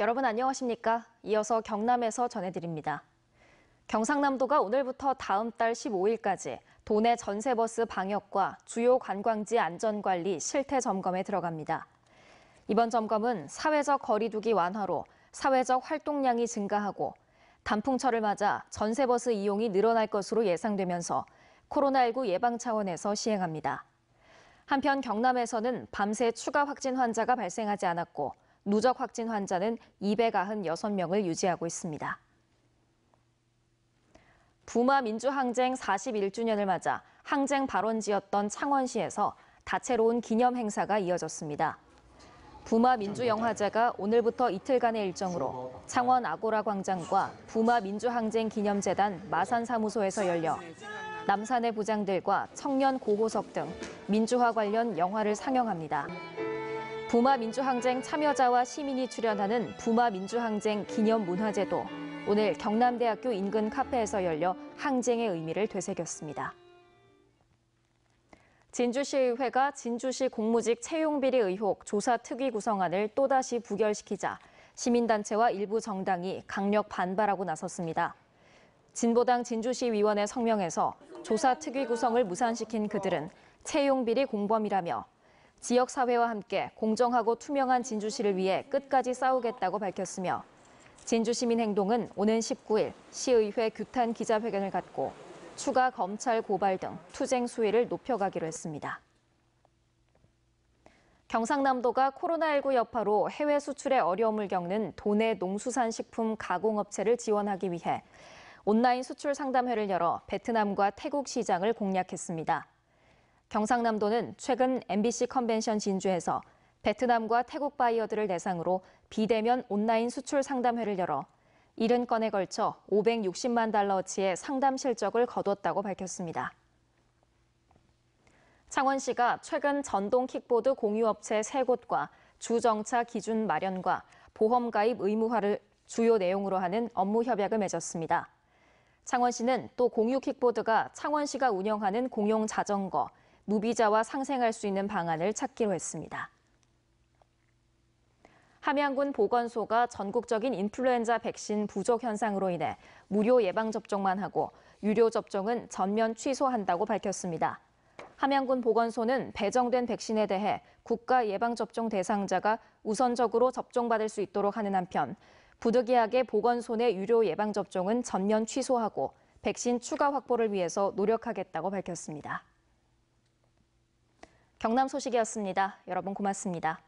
여러분 안녕하십니까? 이어서 경남에서 전해드립니다. 경상남도가 오늘부터 다음 달 15일까지 도내 전세버스 방역과 주요 관광지 안전관리 실태 점검에 들어갑니다. 이번 점검은 사회적 거리두기 완화로 사회적 활동량이 증가하고 단풍철을 맞아 전세버스 이용이 늘어날 것으로 예상되면서 코로나19 예방 차원에서 시행합니다. 한편 경남에서는 밤새 추가 확진 환자가 발생하지 않았고 누적 확진 환자는 296명을 유지하고 있습니다. 부마 민주항쟁 41주년을 맞아 항쟁 발원지였던 창원시에서 다채로운 기념 행사가 이어졌습니다. 부마 민주영화제가 오늘부터 이틀간의 일정으로 창원 아고라 광장과 부마 민주항쟁 기념재단 마산 사무소에서 열려 남산의 부장들과 청년 고호석 등 민주화 관련 영화를 상영합니다. 부마 민주항쟁 참여자와 시민이 출연하는 부마 민주항쟁 기념 문화제도 오늘 경남대학교 인근 카페에서 열려 항쟁의 의미를 되새겼습니다. 진주시의회가 진주시 공무직 채용비리 의혹 조사 특위 구성안을 또다시 부결시키자 시민단체와 일부 정당이 강력 반발하고 나섰습니다. 진보당 진주시위원회 성명에서 조사 특위 구성을 무산시킨 그들은 채용비리 공범이라며 지역 사회와 함께 공정하고 투명한 진주시를 위해 끝까지 싸우겠다고 밝혔으며 진주시민 행동은 오는 19일 시의회 규탄 기자회견을 갖고 추가 검찰 고발 등 투쟁 수위를 높여가기로 했습니다. 경상남도가 코로나19 여파로 해외 수출에 어려움을 겪는 도내 농수산식품 가공업체를 지원하기 위해 온라인 수출 상담회를 열어 베트남과 태국 시장을 공략했습니다. 경상남도는 최근 MBC 컨벤션 진주에서 베트남과 태국 바이어들을 대상으로 비대면 온라인 수출 상담회를 열어 70건에 걸쳐 560만 달러어치의 상담 실적을 거뒀다고 밝혔습니다. 창원시가 최근 전동 킥보드 공유업체 3곳과 주정차 기준 마련과 보험 가입 의무화를 주요 내용으로 하는 업무 협약을 맺었습니다. 창원시는 또 공유 킥보드가 창원시가 운영하는 공용 자전거, 무비자와 상생할 수 있는 방안을 찾기로 했습니다. 함양군 보건소가 전국적인 인플루엔자 백신 부족 현상으로 인해 무료 예방접종만 하고 유료 접종은 전면 취소한다고 밝혔습니다. 함양군 보건소는 배정된 백신에 대해 국가 예방접종 대상자가 우선적으로 접종받을 수 있도록 하는 한편 부득이하게 보건소 내 유료 예방접종은 전면 취소하고 백신 추가 확보를 위해서 노력하겠다고 밝혔습니다. 경남 소식이었습니다. 여러분 고맙습니다.